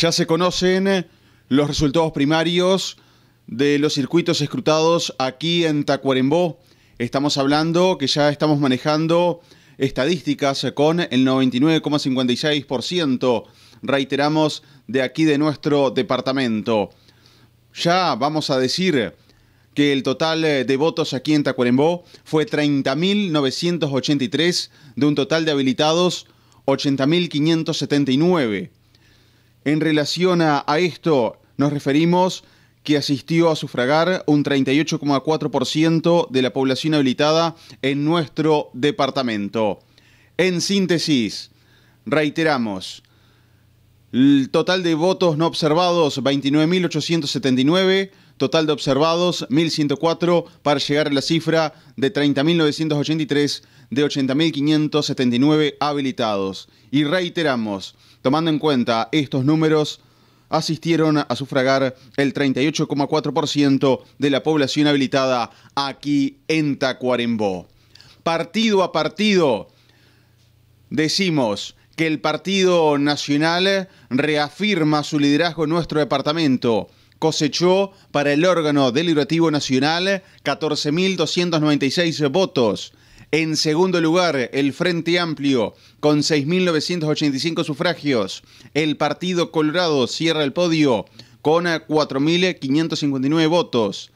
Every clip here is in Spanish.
Ya se conocen los resultados primarios de los circuitos escrutados aquí en Tacuarembó. Estamos hablando que ya estamos manejando estadísticas con el 99,56%, reiteramos, de aquí de nuestro departamento. Ya vamos a decir que el total de votos aquí en Tacuarembó fue 30.983, de un total de habilitados 80.579. En relación a, esto, nos referimos que asistió a sufragar un 38,4% de la población habilitada en nuestro departamento. En síntesis, reiteramos, el total de votos no observados 29.879, total de observados 1.104 para llegar a la cifra de 30.983 de 80.579 habilitados. Y reiteramos, Tomando en cuenta estos números, asistieron a sufragar el 38,4% de la población habilitada aquí en Tacuarembó. Partido a partido, decimos que el Partido Nacional reafirma su liderazgo en nuestro departamento. Cosechó para el órgano deliberativo nacional 14.296 votos en segundo lugar, el Frente Amplio con 6.985 sufragios. El Partido Colorado cierra el podio con 4.559 votos.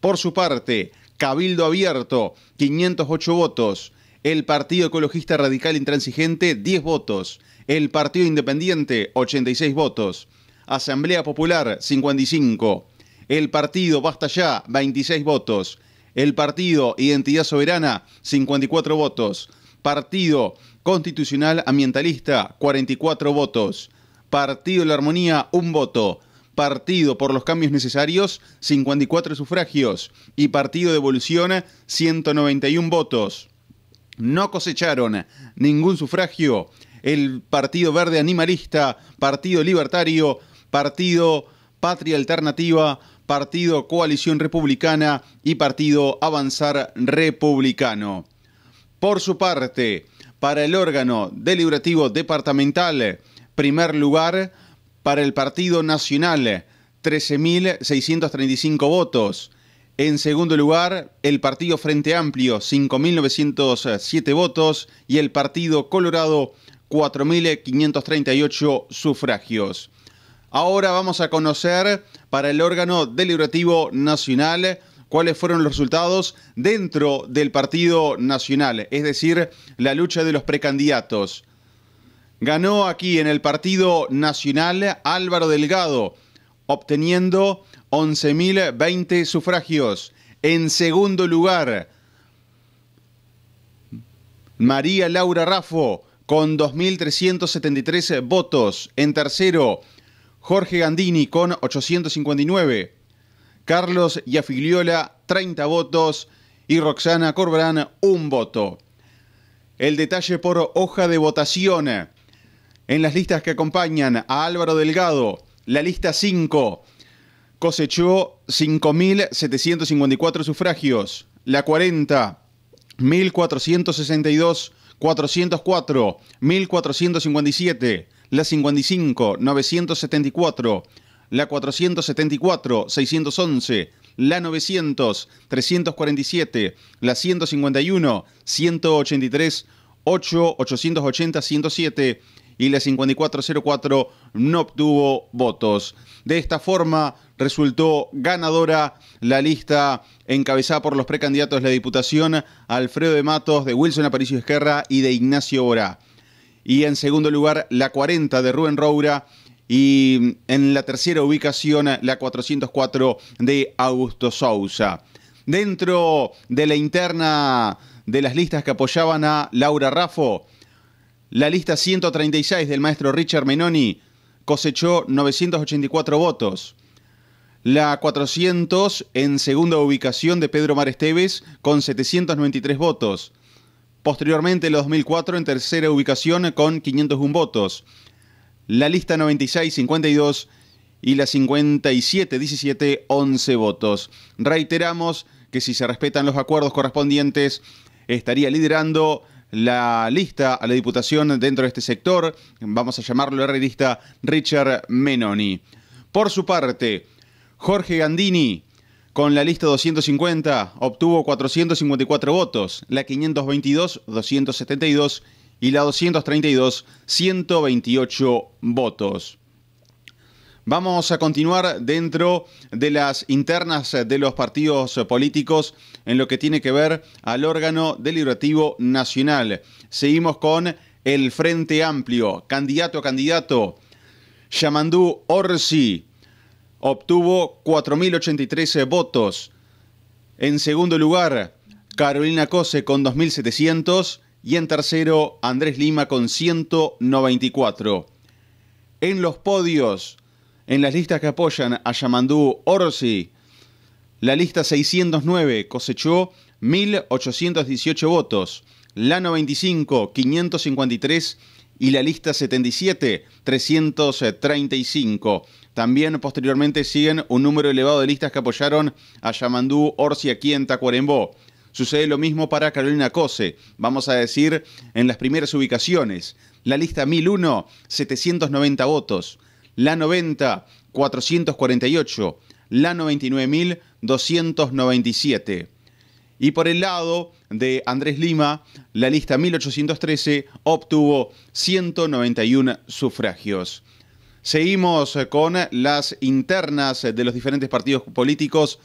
Por su parte, Cabildo Abierto, 508 votos. El Partido Ecologista Radical Intransigente, 10 votos. El Partido Independiente, 86 votos. Asamblea Popular, 55. El Partido Basta Ya, 26 votos. El partido Identidad Soberana, 54 votos. Partido Constitucional Ambientalista, 44 votos. Partido La Armonía, un voto. Partido por los Cambios Necesarios, 54 sufragios. Y Partido de Evolución, 191 votos. No cosecharon ningún sufragio el Partido Verde Animalista, Partido Libertario, Partido Patria Alternativa, Partido Coalición Republicana y Partido Avanzar Republicano. Por su parte, para el órgano deliberativo departamental, primer lugar para el Partido Nacional, 13.635 votos. En segundo lugar, el Partido Frente Amplio, 5.907 votos, y el Partido Colorado, 4.538 sufragios. Ahora vamos a conocer para el órgano deliberativo nacional cuáles fueron los resultados dentro del Partido Nacional, es decir, la lucha de los precandidatos. Ganó aquí en el Partido Nacional Álvaro Delgado, obteniendo 11.020 sufragios. En segundo lugar, María Laura Raffo, con 2.373 votos. En tercero, Jorge Gandini con 859, Carlos Yafigliola 30 votos y Roxana Corberán un voto. El detalle por hoja de votación. En las listas que acompañan a Álvaro Delgado, la lista 5 cosechó 5.754 sufragios, la 40, 1.462, 404, 1.457 la 55 974, la 474 611, la 900 347, la 151 183 8 880 107 y la 5404 no obtuvo votos. De esta forma resultó ganadora la lista encabezada por los precandidatos de la Diputación Alfredo de Matos, de Wilson Aparicio Esquerra y de Ignacio Borá y en segundo lugar la 40 de Rubén Roura y en la tercera ubicación la 404 de Augusto Sousa. Dentro de la interna de las listas que apoyaban a Laura Raffo, la lista 136 del maestro Richard Menoni cosechó 984 votos. La 400 en segunda ubicación de Pedro Mar Esteves con 793 votos. Posteriormente, en el 2004, en tercera ubicación con 501 votos. La lista 96-52 y la 57-17, 11 votos. Reiteramos que si se respetan los acuerdos correspondientes, estaría liderando la lista a la Diputación dentro de este sector, vamos a llamarlo lista Richard Menoni. Por su parte, Jorge Gandini, con la lista 250 obtuvo 454 votos, la 522 272 y la 232 128 votos. Vamos a continuar dentro de las internas de los partidos políticos en lo que tiene que ver al órgano deliberativo nacional. Seguimos con el Frente Amplio, candidato a candidato. Yamandú Orsi obtuvo 4.083 votos. En segundo lugar, Carolina Cose con 2.700 y en tercero, Andrés Lima con 194. En los podios, en las listas que apoyan a Yamandú Orsi, la lista 609 cosechó 1.818 votos, la 95 553 y la lista 77, 335. También posteriormente siguen un número elevado de listas que apoyaron a Yamandú, Orsia, Quienta, Cuarembó. Sucede lo mismo para Carolina Cose, vamos a decir, en las primeras ubicaciones. La lista 1001, 790 votos. La 90, 448. La 99.297. Y por el lado de Andrés Lima, la lista 1813 obtuvo 191 sufragios. Seguimos con las internas de los diferentes partidos políticos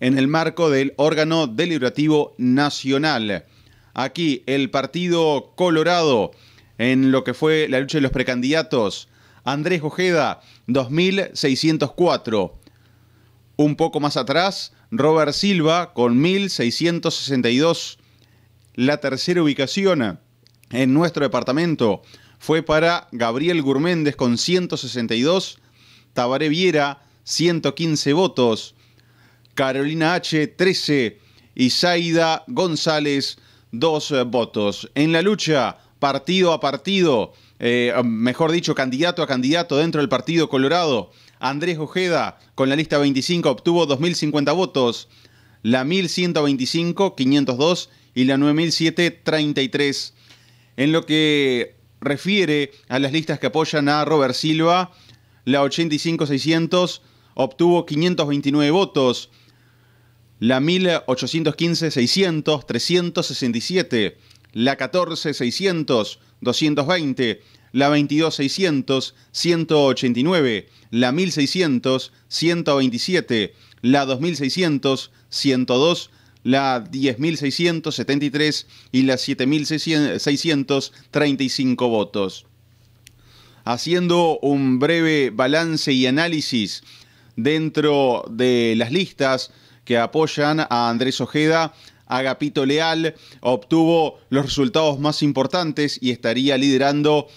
en el marco del órgano deliberativo nacional. Aquí el Partido Colorado, en lo que fue la lucha de los precandidatos, Andrés Ojeda, 2604. Un poco más atrás, Robert Silva con 1662. La tercera ubicación en nuestro departamento fue para Gabriel Gurméndez con 162, Tabaré Viera 115 votos, Carolina H 13 y Zaida González 2 votos. En la lucha partido a partido, eh, um, mejor dicho, candidato a candidato dentro del Partido Colorado. Andrés Ojeda, con la lista 25, obtuvo 2.050 votos, la 1.125, 502 y la 9.007, 33. En lo que refiere a las listas que apoyan a Robert Silva, la 85.600 obtuvo 529 votos, la 1.815, 600, 367 la 14600 220, la 22600 189, la 1600 127, la 2600 102, la 10.673 y la 7.635 votos. Haciendo un breve balance y análisis dentro de las listas que apoyan a Andrés Ojeda, Agapito Leal obtuvo los resultados más importantes y estaría liderando,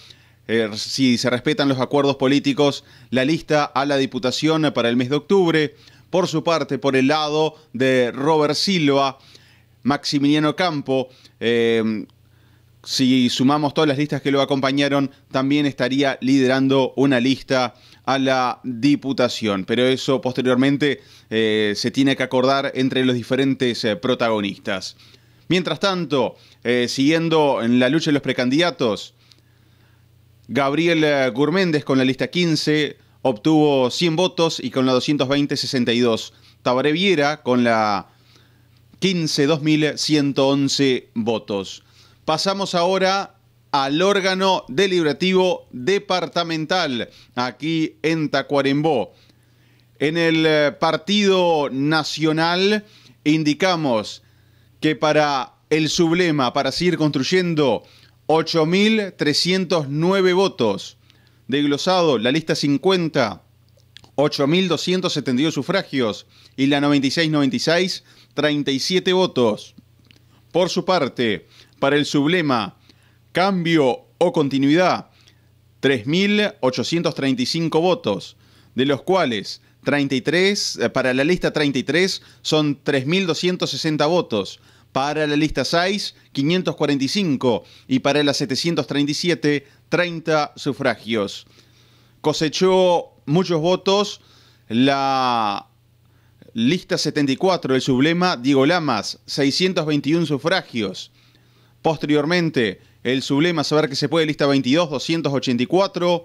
eh, si se respetan los acuerdos políticos, la lista a la Diputación para el mes de octubre. Por su parte, por el lado de Robert Silva, Maximiliano Campo, eh, si sumamos todas las listas que lo acompañaron, también estaría liderando una lista a la Diputación, pero eso posteriormente eh, se tiene que acordar entre los diferentes eh, protagonistas. Mientras tanto, eh, siguiendo en la lucha de los precandidatos, Gabriel Gurméndez con la lista 15 obtuvo 100 votos y con la 220 62. Tabaré Viera con la 15 2111 votos. Pasamos ahora al órgano deliberativo departamental aquí en Tacuarembó. En el eh, Partido Nacional indicamos que para el sublema, para seguir construyendo 8.309 votos, desglosado la lista 50, 8.272 sufragios y la 9696 37 votos. Por su parte, para el sublema, cambio o continuidad, 3.835 votos, de los cuales 33, eh, para la lista 33 son 3.260 votos, para la lista 6, 545 y para la 737, 30 sufragios. Cosechó muchos votos la lista 74, el sublema Diego Lamas, 621 sufragios. Posteriormente, el sublema Saber que se puede, lista 22, 284.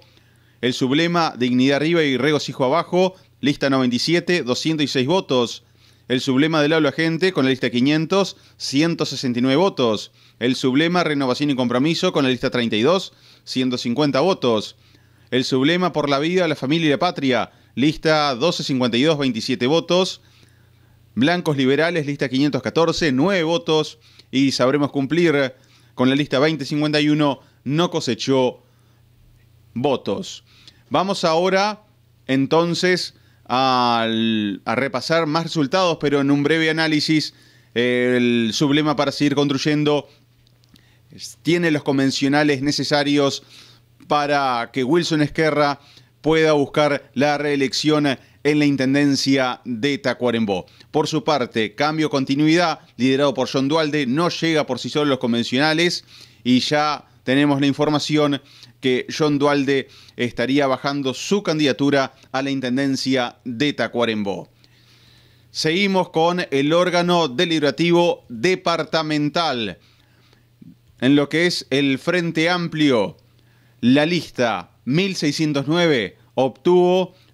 El sublema Dignidad arriba y regocijo abajo, lista 97, 206 votos. El sublema del habla gente con la lista 500, 169 votos. El sublema Renovación y Compromiso con la lista 32, 150 votos. El sublema por la vida, la familia y la patria, lista 1252, 27 votos. Blancos Liberales, lista 514, 9 votos. Y sabremos cumplir con la lista 2051 no cosechó votos. Vamos ahora entonces a, repasar más resultados, pero en un breve análisis el sublema para seguir construyendo tiene los convencionales necesarios para que Wilson Esquerra pueda buscar la reelección en la Intendencia de Tacuarembó. Por su parte, Cambio Continuidad, liderado por John Dualde, no llega por sí solo los convencionales y ya tenemos la información que John Dualde estaría bajando su candidatura a la Intendencia de Tacuarembó. Seguimos con el órgano deliberativo departamental. En lo que es el Frente Amplio, la lista 1609 obtuvo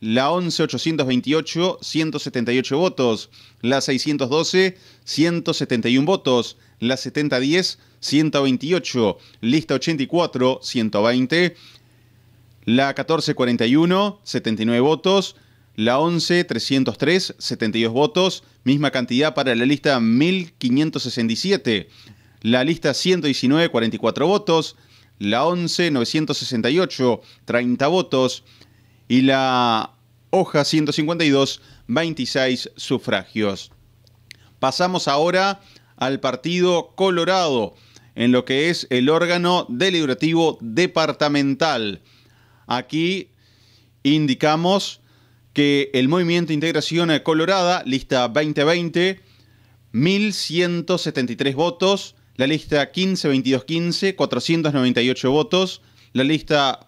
la 828, 178 votos, la 612, 171 votos, la 7010, 128, lista 84, 120, la 1441, 79 votos, la 11, 303, 72 votos, misma cantidad para la lista 1567, la lista 119, 44 votos, la 11, 968, 30 votos, y la hoja 152, 26 sufragios. Pasamos ahora al Partido Colorado, en lo que es el órgano deliberativo departamental. Aquí indicamos que el Movimiento Integración Colorada, lista 2020, 1.173 votos, la lista 15-22-15, 498 votos, la lista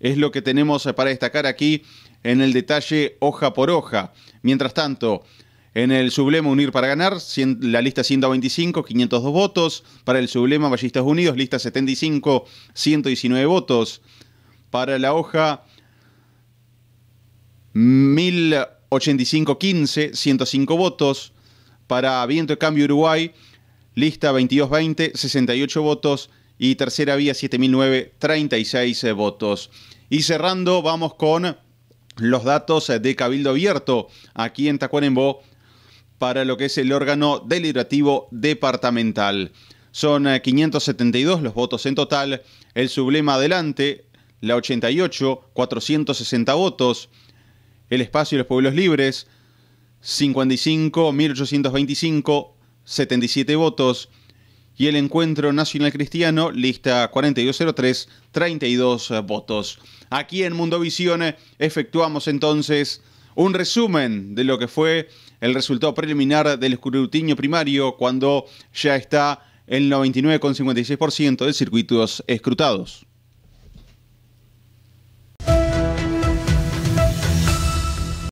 es lo que tenemos eh, para destacar aquí en el detalle hoja por hoja. Mientras tanto, en el sublema Unir para ganar, la lista 125, 502 votos. Para el sublema Ballistas Unidos, lista 75, 119 votos. Para la hoja 1085, 15, 105 votos. Para Viento de Cambio Uruguay, lista 22-20, 68 votos y tercera vía 7.936 eh, votos. Y cerrando, vamos con los datos eh, de Cabildo Abierto aquí en Tacuarembó para lo que es el órgano deliberativo departamental. Son 572 eh, los votos en total, el sublema adelante, la 88, 460 votos, el espacio y los pueblos libres, 55, 1825, 77 votos, y el Encuentro Nacional Cristiano, lista 4203, 32 eh, votos. Aquí en Mundo Mundovisión eh, efectuamos entonces un resumen de lo que fue el resultado preliminar del escrutinio primario cuando ya está el 99,56% de circuitos escrutados.